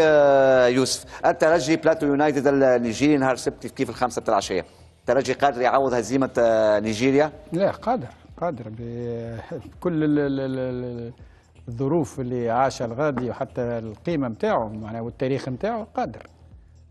آه، يوسف الترجي بلاتو يونايتد النيجيري نهار السبت كيف الخمسه تاع العشيه الترجي قادر يعوض هزيمه آه، نيجيريا لا قادر قادر بكل الظروف اللي عاشها الغادي وحتى القيمه نتاعو معناها والتاريخ نتاعو قادر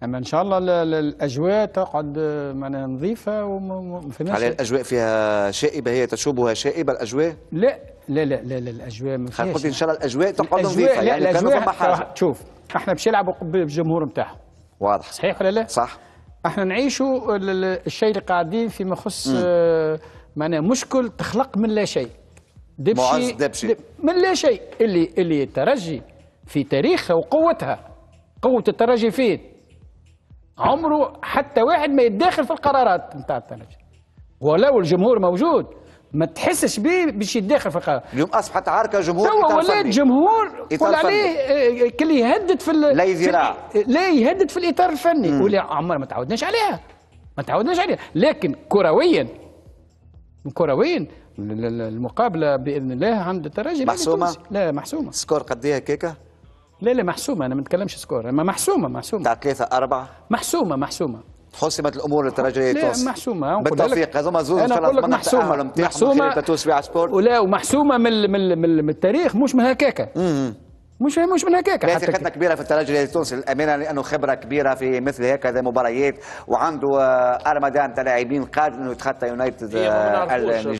اما ان شاء الله الاجواء تقعد آه، معناها نظيفه وما فماش على الاجواء فيها شائبه هي تشوبها شائبه الاجواء؟ لا لا لا لا, لا الاجواء ما فيهاش ان شاء الله الاجواء تقعد نظيفه يعني لا فما حاجه شوف احنا مش يلعبوا بالجمهور بتاعهم واضح صحيح ولا لا؟ صح احنا نعيشوا الشيء اللي قاعدين فيما يخص آه، معناه مشكل تخلق من لا شيء دبشي معز دبشي من لا شيء اللي اللي الترجي في تاريخها وقوتها قوه الترجي فين؟ عمره حتى واحد ما يتداخل في القرارات نتاع الترجي ولو الجمهور موجود ما تحسش به باش يتداخل في القرار اليوم اصبحت عركه جمهور توا ولات جمهور قول عليه آه، كل يهدد في لا يذراع لا يهدد في الاطار الفني ولا عمر ما تعودناش عليها ما تعودناش عليها لكن كرويا كرويا المقابله باذن الله عند الترجي محسومه لا محسومه سكور قد ايه هكاك لا لا محسومه انا ما نتكلمش سكور اما محسومه محسومه تاع ثلاثه اربعه محسومه محسومه حسمت الامور للترجي توس محسومه بالتوفيق هذا مزوز ان شاء الله لك محسومه محسومه محسومة, بها سبورت ولا ومحسومه من من من التاريخ مش من هكاك مش مش من هكاك حتى ثقتنا كبيره في الترجي التونسي للامانه لانه خبره كبيره في مثل هكذا مباريات وعنده آه، ارمدان تلاعبين قادر انه يتخطى يونايتد